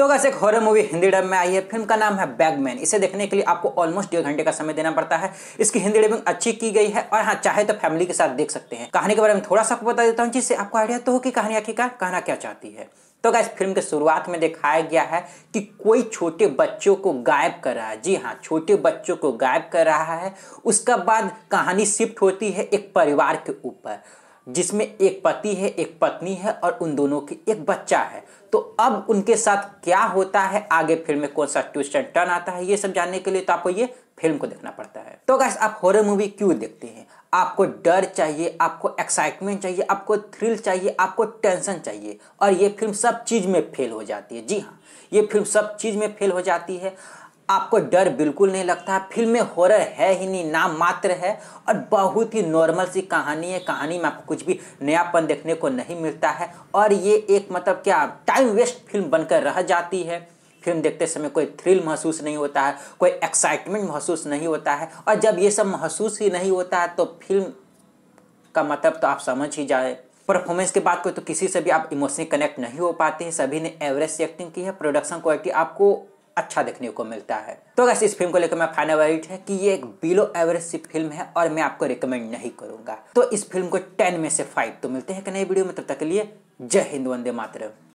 तो अगर एक हॉरर मूवी हिंदी डब में आई है फिल्म का नाम है बैगमैन इसे देखने के लिए आपको ऑलमोस्ट डेढ़ घंटे का समय देना पड़ता है इसकी हिंदी डबिंग अच्छी की गई है और हाँ चाहे तो फैमिली के साथ देख सकते हैं कहानी के बारे में थोड़ा सा आपको बता देता हूँ जिससे आपको आइडिया तो हो कि कहानी आखिरकार कहना क्या चाहती है तो गैस फिल्म के शुरुआत में दिखाया गया है कि कोई छोटे बच्चों को गायब कर रहा है जी हाँ छोटे बच्चों को गायब कर रहा है उसका बाद कहानी शिफ्ट होती है एक परिवार के ऊपर जिसमें एक पति है एक पत्नी है और उन दोनों की एक बच्चा है तो अब उनके साथ क्या होता है आगे फिल्म में कौन सा ट्विस्ट एंड टर्न आता है ये सब जानने के लिए तो आपको ये फिल्म को देखना पड़ता है तो गैस आप हॉरर मूवी क्यों देखते हैं आपको डर चाहिए आपको एक्साइटमेंट चाहिए आपको थ्रिल चाहिए आपको टेंशन चाहिए और ये फिल्म सब चीज़ में फेल हो जाती है जी हाँ ये फिल्म सब चीज़ में फेल हो जाती है आपको डर बिल्कुल नहीं लगता है फिल्म में हॉरर है ही नहीं नाम मात्र है और बहुत ही नॉर्मल सी कहानी है कहानी में आपको कुछ भी नयापन देखने को नहीं मिलता है और ये एक मतलब क्या टाइम वेस्ट फिल्म बनकर रह जाती है फिल्म देखते समय कोई थ्रिल महसूस नहीं होता है कोई एक्साइटमेंट महसूस नहीं होता है और जब ये सब महसूस ही नहीं होता है तो फिल्म का मतलब तो आप समझ ही जाए परफॉर्मेंस के बाद कोई तो किसी से भी आप इमोशनली कनेक्ट नहीं हो पाते हैं सभी ने एवरेज एक्टिंग की है प्रोडक्शन क्वालिटी आपको अच्छा देखने को मिलता है तो अगर इस फिल्म को लेकर मैं फाइनल है कि ये एक बिलो एवरेज सी फिल्म है और मैं आपको रिकमेंड नहीं करूंगा तो इस फिल्म को टेन में से फाइव तो मिलते हैं कि नई वीडियो में तब तक के लिए जय हिंद वंदे मातरम